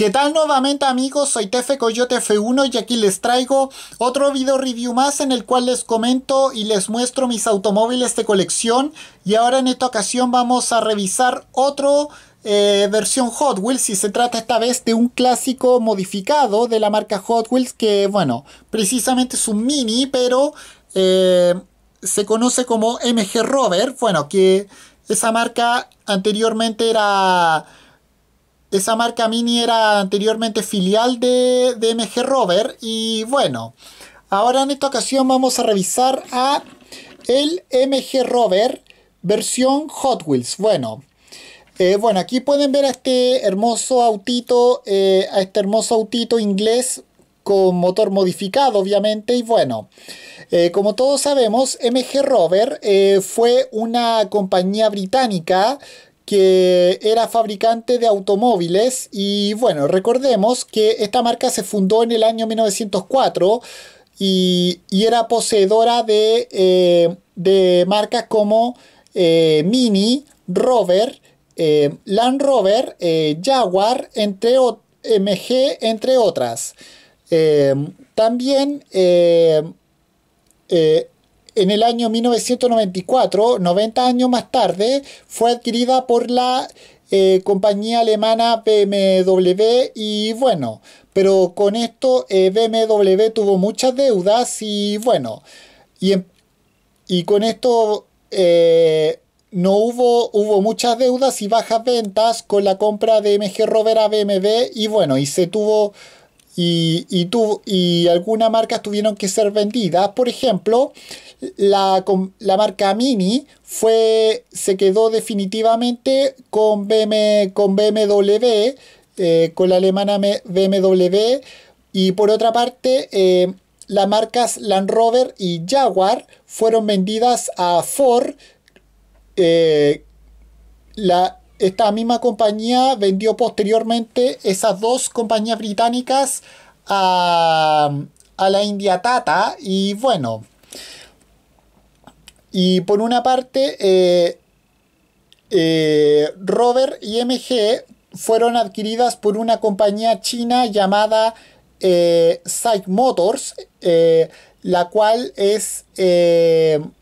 ¿Qué tal nuevamente amigos? Soy Tefe Coyote F1 y aquí les traigo otro video review más en el cual les comento y les muestro mis automóviles de colección y ahora en esta ocasión vamos a revisar otro eh, versión Hot Wheels y se trata esta vez de un clásico modificado de la marca Hot Wheels que bueno, precisamente es un mini pero eh, se conoce como MG Rover, bueno que esa marca anteriormente era esa marca Mini era anteriormente filial de, MG Rover y bueno, ahora en esta ocasión vamos a revisar a el MG Rover versión Hot Wheels. Bueno, eh, bueno, aquí pueden ver a este hermoso autito, eh, a este hermoso autito inglés con motor modificado, obviamente. Y bueno, eh, como todos sabemos, MG Rover fue una compañía británica que era fabricante de automóviles y bueno, recordemos que esta marca se fundó en el año 1904 y, era poseedora de, eh, marcas como eh, Mini, Rover, eh, Land Rover, Jaguar, entre MG, entre otras. también en el año 1994, 90 años más tarde, fue adquirida por la eh, compañía alemana BMW y bueno, pero con esto eh, BMW tuvo muchas deudas y bueno, y, em, con esto eh, no hubo, hubo muchas deudas y bajas ventas con la compra de MG Rover a BMW y bueno, y se tuvo y, y algunas marcas tuvieron que ser vendidas. Por ejemplo, la, la, marca Mini fue, se quedó definitivamente con, con BMW, eh, con la alemana BMW. Y por otra parte, eh, las marcas Land Rover y Jaguar fueron vendidas a Ford. Eh, la, esta misma compañía vendió posteriormente esas dos compañías británicas a, a la India Tata y bueno, y por una parte, Rover eh, eh, Robert y MG fueron adquiridas por una compañía china llamada eh, Motors, eh, la cual es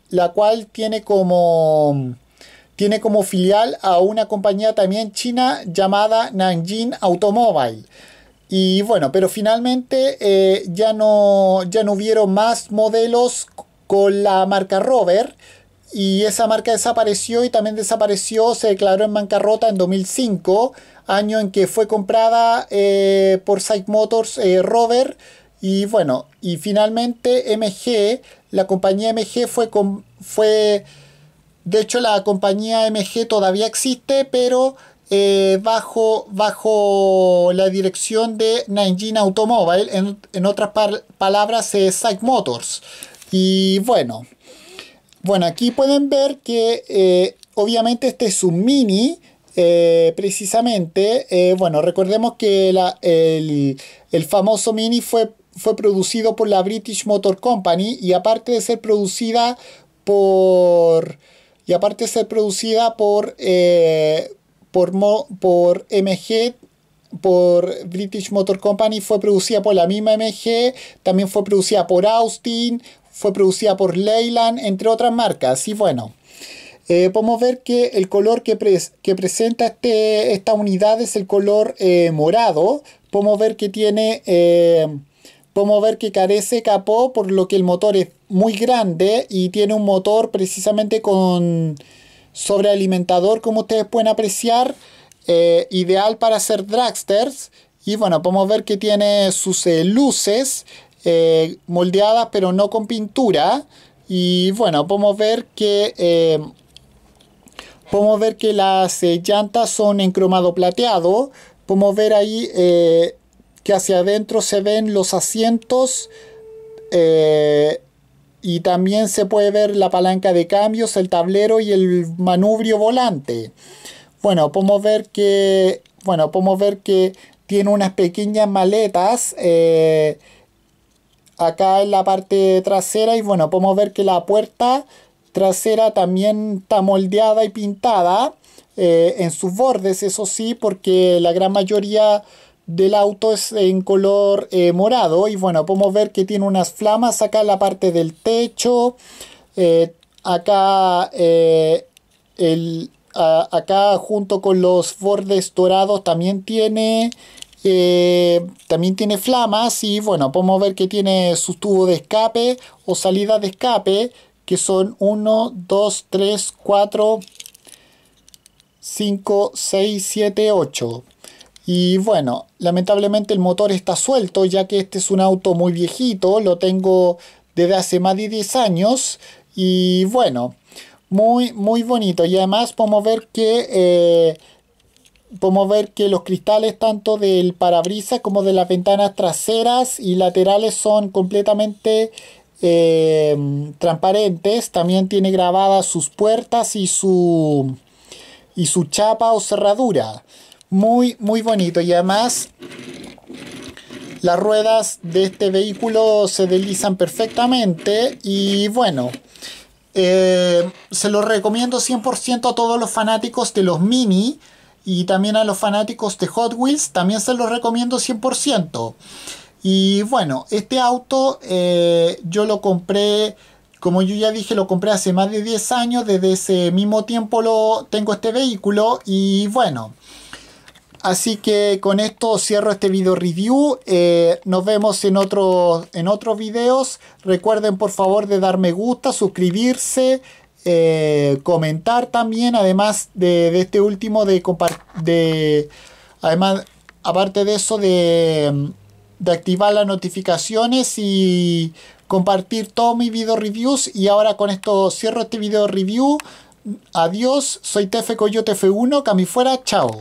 la cual tiene como tiene como filial a una compañía también china llamada Nanjing Automobile. Y bueno, pero finalmente eh, ya, no, ya no hubieron más modelos con la marca Rover y esa marca desapareció y también desapareció, se declaró en bancarrota en 2005, año en que fue comprada eh, por Side Motors eh, Rover y bueno, y finalmente MG, la compañía MG fue, fue de hecho, la compañía MG todavía existe, pero eh, bajo, bajo la dirección de Nanjing Automobile, en, otras palabras, es Psych Motors. Y bueno, bueno, aquí pueden ver que eh, obviamente este es un mini, eh, precisamente, bueno, recordemos que el, famoso mini fue, fue producido por la British Motor Company y aparte de ser producida por y aparte ser producida por, eh, por, por MG por British Motor Company fue producida por la misma MG, también fue producida por Austin, fue producida por Leyland, entre otras marcas. Y bueno, eh, podemos ver que el color que, que presenta este, esta unidad es el color eh, morado. Podemos ver que tiene... podemos ver que carece capó, por lo que el motor es muy grande y tiene un motor precisamente con sobrealimentador como ustedes pueden apreciar eh, ideal para hacer dragsters y bueno podemos ver que tiene sus eh, luces eh, moldeadas pero no con pintura y bueno podemos ver que podemos ver que las llantas son en cromado plateado podemos ver ahí que hacia adentro se ven los asientos y también se puede ver la palanca de cambios, el tablero y el manubrio volante. Bueno, podemos ver que, bueno, podemos ver que tiene unas pequeñas maletas eh, acá en la parte trasera y bueno, podemos ver que la puerta trasera también está moldeada y pintada eh, en sus bordes, eso sí, porque la gran mayoría del auto es en color eh, morado y bueno podemos ver que tiene unas flamas acá en la parte del techo eh, acá eh, el, acá junto con los bordes dorados también tiene también tiene flamas y bueno podemos ver que tiene su tubo de escape o salida de escape que son 1 2 3 4 5 6 7 8 y bueno, lamentablemente el motor está suelto ya que este es un auto muy viejito, lo tengo desde hace más de 10 años y bueno, muy muy bonito y además podemos ver que eh, ver que los cristales tanto del parabrisas como de las ventanas traseras y laterales son completamente eh, transparentes también tiene grabadas sus puertas y su y su chapa o cerradura muy, muy bonito. Y además las ruedas de este vehículo se deslizan perfectamente y bueno, eh, se lo recomiendo 100% a todos los fanáticos de los Mini y también a los fanáticos de Hot Wheels, también se los recomiendo 100%. Y bueno, este auto eh, yo lo compré, como yo ya dije, lo compré hace más de 10 años, desde ese mismo tiempo lo tengo este vehículo y bueno. Así que con esto cierro este video review. Eh, nos vemos en, en otros videos. Recuerden por favor de dar me gusta, suscribirse, eh, comentar también. Además de, este último de de Además, aparte de eso de, activar las notificaciones y compartir todos mis video reviews. Y ahora con esto cierro este video review. Adiós, soy Tefe Coyote F1, Cami fuera, chao.